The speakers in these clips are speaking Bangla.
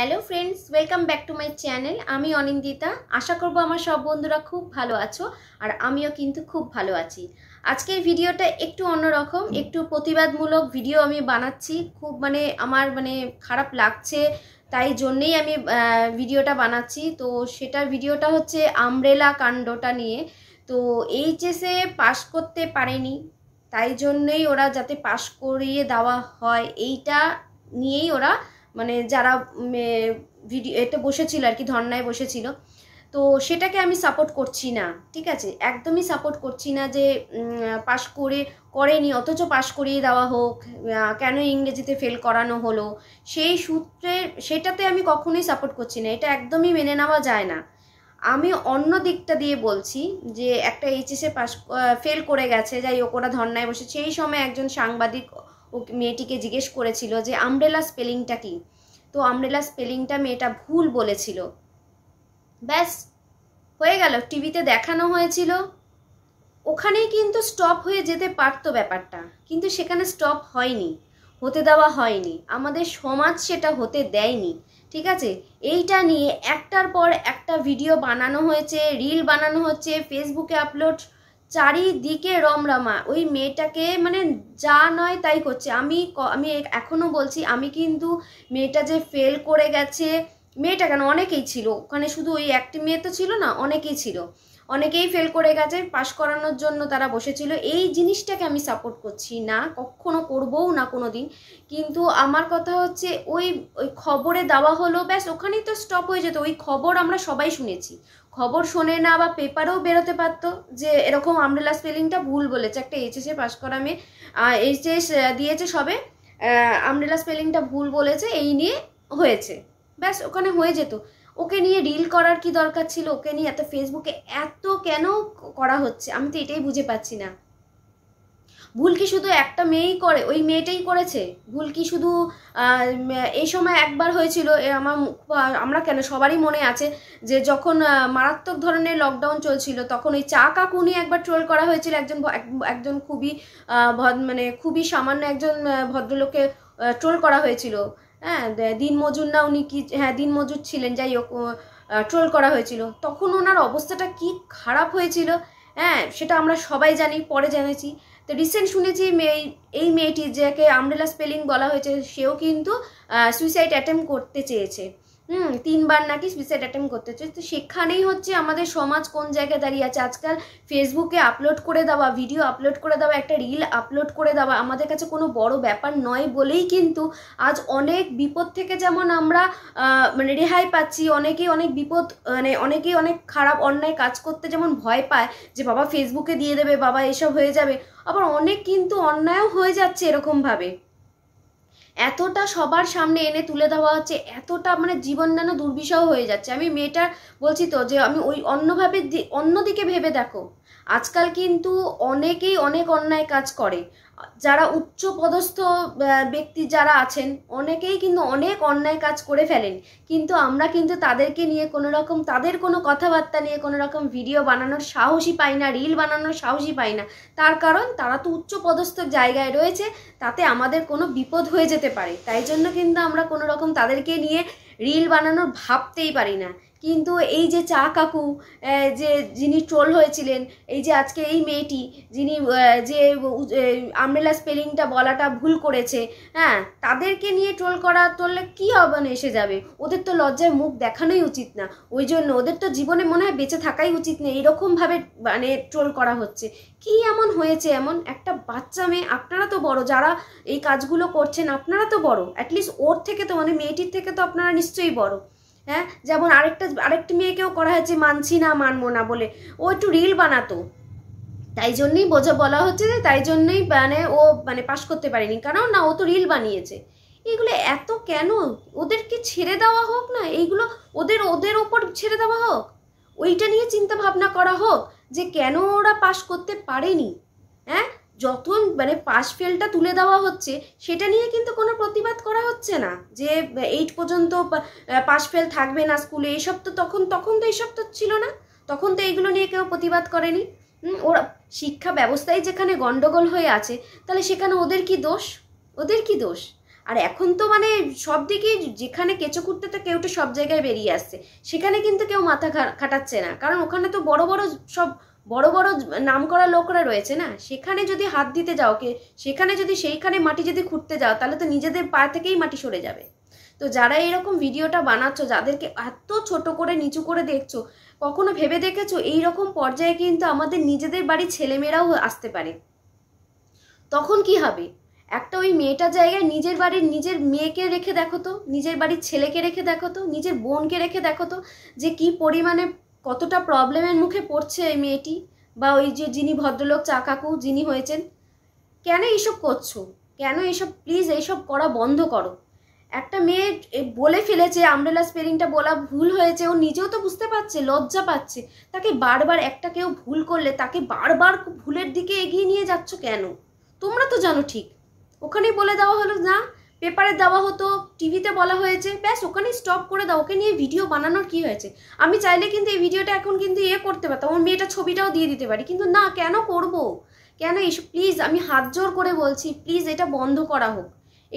Hello friends welcome back to my channel আমি অনিন্দিতা আশা করব আমার সব বন্ধুরা খুব ভালো আছো আর আমিও কিন্তু খুব ভালো আছি আজকের ভিডিওটা একটু অন্যরকম একটু প্রতিবাদমূলক ভিডিও আমি বানাচ্ছি খুব মানে আমার মানে খারাপ লাগছে তাই জন্যেই আমি ভিডিওটা বানাচ্ছি তো সেটার ভিডিওটা হচ্ছে আমরেলা কাণ্ডটা নিয়ে তো এইচএসে পাশ করতে পারেনি তাই জন্যই ওরা যাতে পাশ করিয়ে দেওয়া হয় এইটা নিয়েই ওরা মানে যারা ভিডিও এতে বসেছিল আর কি ধর্নায় বসেছিল তো সেটাকে আমি সাপোর্ট করছি না ঠিক আছে একদমই সাপোর্ট করছি না যে পাশ করে করেনি অথচ পাশ করিয়ে দেওয়া হোক কেন ইংরেজিতে ফেল করানো হলো সেই সূত্রে সেটাতে আমি কখনোই সাপোর্ট করছি না এটা একদমই মেনে নেওয়া যায় না আমি অন্য দিকটা দিয়ে বলছি যে একটা এইচএসে পাস ফেল করে গেছে যাই ওকরা ধর্নায় বসেছে সেই সময় একজন সাংবাদিক ও মেয়েটিকে জিজ্ঞেস করেছিল যে আমরেলা স্পেলিংটা কি তো আমরেলা স্পেলিংটা মেয়েটা ভুল বলেছিল ব্যাস হয়ে গেল টিভিতে দেখানো হয়েছিল ওখানেই কিন্তু স্টপ হয়ে যেতে পারত ব্যাপারটা কিন্তু সেখানে স্টপ হয়নি হতে দেওয়া হয়নি আমাদের সমাজ সেটা হতে দেয়নি ঠিক আছে এইটা নিয়ে একটার পর একটা ভিডিও বানানো হয়েছে রিল বানানো হচ্ছে ফেসবুকে আপলোড চারিদিকে রমরমা ওই মেয়েটাকে মানে যা নয় তাই করছে আমি আমি এখনও বলছি আমি কিন্তু মেয়েটা যে ফেল করে গেছে মেয়েটা কেন অনেকেই ছিল ওখানে শুধু ওই একটি মেয়ে তো ছিল না অনেকেই ছিল অনেকেই ফেল করে গেছে পাশ করানোর জন্য তারা বসেছিল এই জিনিসটাকে আমি সাপোর্ট করছি না কখনো করবও না কোনো দিন কিন্তু আমার কথা হচ্ছে ওই ওই খবরে দেওয়া হলো ব্যাস ওখানেই তো স্টপ হয়ে যেত ওই খবর আমরা সবাই শুনেছি খবর শোনে না বা পেপারেও বেরোতে পারতো যে এরকম আমরেলা স্পেলিংটা ভুল বলেছে একটা এইচএসে পাশ করা মেয়ে এইচএস দিয়েছে সবে আমরেলা স্পেলিংটা ভুল বলেছে এই নিয়ে হয়েছে ব্যাস ওখানে হয়ে যেত ওকে নিয়ে ডিল করার কি দরকার ছিল ওকে নিয়ে এত ফেসবুকে এত কেন করা হচ্ছে আমি তো এটাই বুঝে পাচ্ছি না ভুল কি শুধু একটা মেয়েই করে ওই মেয়েটাই করেছে ভুল কি শুধু এই সময় একবার হয়েছিল আমার আমরা কেন সবারই মনে আছে যে যখন মারাত্মক ধরনের লকডাউন চলছিল তখন ওই চা কাকুনি একবার ট্রোল করা হয়েছিল একজন একজন খুবই মানে খুবই সামান্য একজন ভদ্রলোককে ট্রোল করা হয়েছিল হ্যাঁ দিন মজুর না উনি কি হ্যাঁ দিন মজুর ছিলেন যাই হোক ট্রোল করা হয়েছিল তখন ওনার অবস্থাটা কি খারাপ হয়েছিল হ্যাঁ সেটা আমরা সবাই জানি পরে জেনেছি তো রিসেন্ট শুনেছি মেয়ে এই মেয়েটি যাকে আমরেলা স্পেলিং বলা হয়েছে সেও কিন্তু সুইসাইড অ্যাটেম্প করতে চেয়েছে হুম তিনবার নাকি সুইসাইড অ্যাটেম্প করতে হচ্ছে তো সেখানেই হচ্ছে আমাদের সমাজ কোন জায়গায় দাঁড়িয়ে আছে আজকাল ফেসবুকে আপলোড করে দেওয়া ভিডিও আপলোড করে দেওয়া একটা রিল আপলোড করে দেওয়া আমাদের কাছে কোনো বড় ব্যাপার নয় বলেই কিন্তু আজ অনেক বিপদ থেকে যেমন আমরা মানে রেহাই পাচ্ছি অনেকেই অনেক বিপদ মানে অনেকেই অনেক খারাপ অন্যায় কাজ করতে যেমন ভয় পায় যে বাবা ফেসবুকে দিয়ে দেবে বাবা এসব হয়ে যাবে আবার অনেক কিন্তু অন্যায়ও হয়ে যাচ্ছে এরকমভাবে এতটা সবার সামনে এনে তুলে দেওয়া হচ্ছে এতটা মানে জীবন যেন দুর্বিষহ হয়ে যাচ্ছে আমি মেয়েটা বলছি তো যে আমি ওই অন্যভাবে অন্যদিকে ভেবে দেখো আজকাল কিন্তু অনেকেই অনেক অন্যায় কাজ করে যারা উচ্চ পদস্থ ব্যক্তি যারা আছেন অনেকেই কিন্তু অনেক অন্যায় কাজ করে ফেলেন কিন্তু আমরা কিন্তু তাদেরকে নিয়ে কোনো রকম তাদের কোনো কথাবার্তা নিয়ে কোনো রকম ভিডিও বানানোর সাহসই পাই না রিল বানানোর সাহসই পাই না তার কারণ তারা তো উচ্চ পদস্থ জায়গায় রয়েছে তাতে আমাদের কোনো বিপদ হয়ে যেতে পারে তাই জন্য কিন্তু আমরা কোনো রকম তাদেরকে নিয়ে রিল বানানোর ভাবতেই পারি না কিন্তু এই যে চা কাকু যে যিনি ট্রোল হয়েছিলেন এই যে আজকে এই মেয়েটি যিনি যে আমরেলা স্পেলিংটা বলাটা ভুল করেছে হ্যাঁ তাদেরকে নিয়ে ট্রোল করা তোলে কী অবান এসে যাবে ওদের তো লজ্জায় মুখ দেখানোই উচিত না ওই জন্য ওদের তো জীবনে মনে হয় বেঁচে থাকাই উচিত না এরকমভাবে মানে ট্রোল করা হচ্ছে কি এমন হয়েছে এমন একটা বাচ্চা মেয়ে আপনারা তো বড় যারা এই কাজগুলো করছেন আপনারা তো বড় অ্যাটলিস্ট ওর থেকে তো মানে মেয়েটির থেকে তো আপনারা নিশ্চয়ই বড় হ্যাঁ যেমন আরেকটা আরেকটি মেয়েকেও করা হয়েছে মানছি না মানবো না বলে ও একটু রিল বানাতো তাই জন্যই বোঝা বলা হচ্ছে যে তাই জন্যই মানে ও মানে পাশ করতে পারেনি কারণ না ও তো রিল বানিয়েছে এগুলো এত কেন ওদেরকে ছেড়ে দেওয়া হোক না এইগুলো ওদের ওদের ওপর ছেড়ে দেওয়া হোক ওইটা নিয়ে চিন্তা ভাবনা করা হোক যে কেন ওরা পাশ করতে পারেনি হ্যাঁ যত মানে পাস ফেলটা তুলে দেওয়া হচ্ছে সেটা নিয়ে কিন্তু কোনো প্রতিবাদ করা হচ্ছে না যে এইট পর্যন্ত পাস ফেল থাকবে না স্কুলে এইসব তো তখন তখন তো এইসব তো ছিল না তখন তো এইগুলো নিয়ে কেউ প্রতিবাদ করেনি ওরা শিক্ষা ব্যবস্থায় যেখানে গণ্ডগোল হয়ে আছে তাহলে সেখানে ওদের কি দোষ ওদের কি দোষ আর এখন তো মানে সব দিকে যেখানে কেঁচো কুটতে তো কেউ তো সব জায়গায় বেরিয়ে আসছে সেখানে কিন্তু কেউ মাথা খাটাচ্ছে না কারণ ওখানে তো বড় বড় সব বড় বড় নাম করা লোকরা রয়েছে না সেখানে যদি হাত দিতে যাও কে সেখানে যদি সেইখানে মাটি যদি খুঁড়তে যাও তাহলে তো নিজেদের পা থেকেই মাটি সরে যাবে তো যারা এরকম ভিডিওটা বানাচ্ছ যাদেরকে এত ছোট করে নিচু করে দেখছো কখনো ভেবে দেখেছো এই রকম পর্যায়ে কিন্তু আমাদের নিজেদের বাড়ির ছেলেমেয়েরাও আসতে পারে তখন কি হবে একটা ওই মেয়েটার জায়গায় নিজের বাড়ির নিজের মেয়েকে রেখে দেখো তো নিজের বাড়ির ছেলেকে রেখে দেখো তো নিজের বোনকে রেখে দেখো তো যে কি পরিমাণে কতটা প্রবলেমের মুখে পড়ছে এই মেয়েটি বা ওই যে যিনি ভদ্রলোক চা কাকু যিনি হয়েছেন কেন এইসব করছো কেন এইসব প্লিজ এইসব করা বন্ধ করো একটা মেয়ে বলে ফেলেছে আমরেলা স্পেলিংটা বলা ভুল হয়েছে ও নিজেও তো বুঝতে পারছে লজ্জা পাচ্ছে তাকে বারবার একটা কেউ ভুল করলে তাকে বারবার ভুলের দিকে এগিয়ে নিয়ে যাচ্ছ কেন তোমরা তো জানো ঠিক ওখানেই বলে দেওয়া হলো না পেপারে দেওয়া হতো টিভিতে বলা হয়েছে ব্যাস ওখানেই স্টপ করে দাও ওকে নিয়ে ভিডিও বানানোর কি হয়েছে আমি চাইলে কিন্তু এই ভিডিওটা এখন কিন্তু এ ইয়ে করতে পারতাম ওর মেয়েটা ছবিটাও দিয়ে দিতে পারি কিন্তু না কেন করব। কেন এইসব প্লিজ আমি হাত জোর করে বলছি প্লিজ এটা বন্ধ করা হোক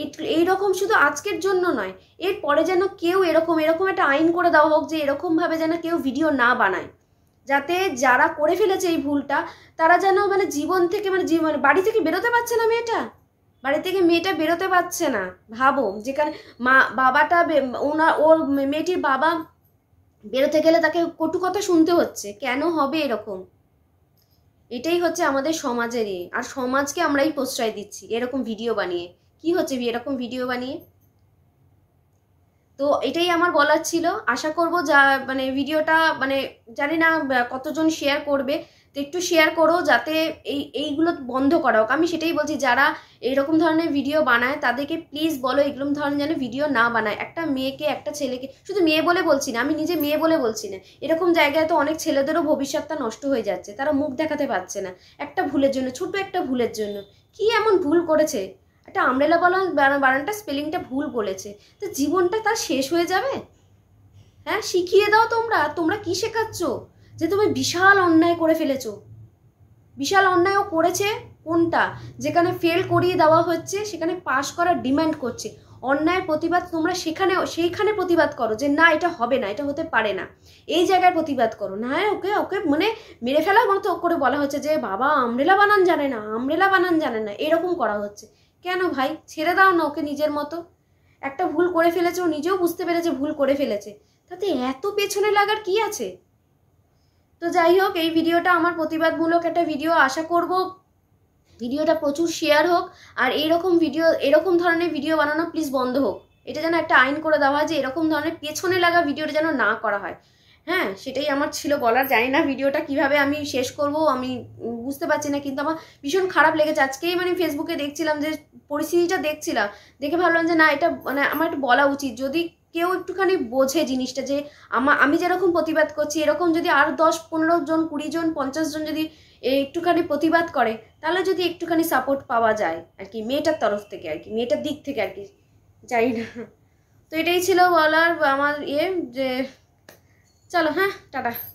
এই এই রকম শুধু আজকের জন্য নয় এরপরে যেন কেউ এরকম এরকম একটা আইন করে দেওয়া হোক যে এরকমভাবে যেন কেউ ভিডিও না বানায় যাতে যারা করে ফেলেছে এই ভুলটা তারা যেন মানে জীবন থেকে মানে জীবন মানে বাড়ি থেকে বেরোতে পারছে না মেয়েটা বাড়ি থেকে মেয়েটা বেরোতে পারছে না ভাবো যেখানে মা বাবাটা ওনার ওর মেয়েটির বাবা বেরোতে গেলে তাকে কটু কথা শুনতে হচ্ছে কেন হবে এরকম এটাই হচ্ছে আমাদের সমাজেরই আর সমাজকে আমরাই প্রশ্রয় দিচ্ছি এরকম ভিডিও বানিয়ে কি হচ্ছে এরকম ভিডিও বানিয়ে তো এটাই আমার বলার ছিল আশা করব যা মানে ভিডিওটা মানে জানি না কতজন শেয়ার করবে তো একটু শেয়ার করো যাতে এই এইগুলো বন্ধ করা হোক আমি সেটাই বলছি যারা এরকম ধরনের ভিডিও বানায় তাদেরকে প্লিজ বলো এগুলো ধরনের যেন ভিডিও না বানায় একটা মেয়েকে একটা ছেলেকে শুধু মেয়ে বলে বলছি না আমি নিজে মেয়ে বলে বলছি না এরকম জায়গায় তো অনেক ছেলেদেরও ভবিষ্যৎটা নষ্ট হয়ে যাচ্ছে তারা মুখ দেখাতে পারছে না একটা ভুলের জন্য ছোট একটা ভুলের জন্য কি এমন ভুল করেছে একটা আমরেলা বলা বানানটা স্পেলিংটা ভুল বলেছে তো জীবনটা তার শেষ হয়ে যাবে হ্যাঁ শিখিয়ে দাও তোমরা তোমরা কি শেখাচ্ছ যে তুমি বিশাল অন্যায় করে ফেলেছ বিশাল অন্যায়ও করেছে কোনটা যেখানে ফেল করিয়ে দেওয়া হচ্ছে সেখানে পাশ করার ডিম্যান্ড করছে অন্যায়ের প্রতিবাদ তোমরা সেখানে সেইখানে প্রতিবাদ করো যে না এটা হবে না এটা হতে পারে না এই জায়গায় প্রতিবাদ করো না ওকে ওকে মানে মেরে ফেলা মতো করে বলা হচ্ছে যে বাবা আমরেলা বানান জানে না আমরেলা বানান জানে না এরকম করা হচ্ছে কেন ভাই ছেড়ে দাও না ওকে নিজের মতো একটা ভুল করে ফেলেছে ও নিজেও বুঝতে পেরেছে ভুল করে ফেলেছে তাতে এত পেছনে লাগার কি আছে তো যাই হোক এই ভিডিওটা আমার প্রতিবাদমূলক একটা ভিডিও আশা করব ভিডিওটা প্রচুর শেয়ার হোক আর এইরকম ভিডিও এরকম ধরনের ভিডিও বানানো প্লিজ বন্ধ হোক এটা যেন একটা আইন করে দেওয়া হয় যে এরকম ধরনের পেছনে লাগা ভিডিওটা যেন না করা হয় হ্যাঁ সেটাই আমার ছিল বলার যায় না ভিডিওটা কিভাবে আমি শেষ করব আমি বুঝতে পারছি না কিন্তু আমার ভীষণ খারাপ লেগেছে আজকেই মানে ফেসবুকে দেখছিলাম যে পরিস্থিতিটা দেখছিলাম দেখে ভাবলাম যে না এটা মানে আমার একটু বলা উচিত যদি কেউ একটুখানি বোঝে জিনিসটা যে আমা আমি যেরকম প্রতিবাদ করছি এরকম যদি আর দশ পনেরো জন কুড়ি জন পঞ্চাশ জন যদি একটুখানি প্রতিবাদ করে তাহলে যদি একটুখানি সাপোর্ট পাওয়া যায় আর কি মেয়েটার তরফ থেকে আর কি মেয়েটার দিক থেকে আর কি জানি না তো এটাই ছিল বলার আমার ইয়ে যে চলো হ্যাঁ টাটা